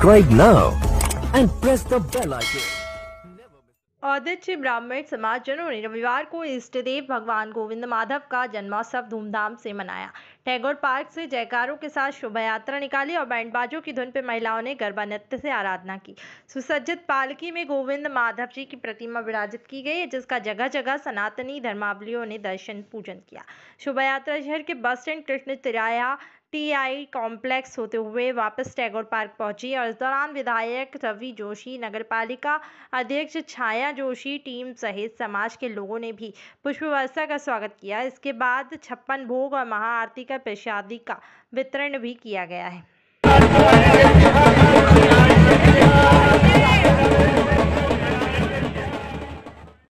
Subscribe now and press the bell icon. औदित्य ब्राह्मण समाजजनों ने रविवार को इष्ट देव भगवान गोविंद माधव का जन्मोत्सव धूमधाम से मनाया टैगोर पार्क से जयकारों के साथ शोभा यात्रा निकाली और बैंडबाजों की धुन पर महिलाओं ने गरबा नृत्य से आराधना की सुसज्जित पालकी में गोविंद माधव जी की प्रतिमा विराजित की गई जिसका जगह जगह सनातनी धर्मावलियों ने दर्शन पूजन किया शोभा यात्रा शहर के बस स्टैंड कृष्ण तिराया टीआई कॉम्प्लेक्स होते हुए वापस टैगोर पार्क पहुंची और इस दौरान विधायक रवि जोशी नगरपालिका अध्यक्ष छाया जोशी टीम सहित समाज के लोगों ने भी पुष्प वर्षा का स्वागत किया इसके बाद छप्पन भोग और महाआरती का प्रसादी का वितरण भी किया गया है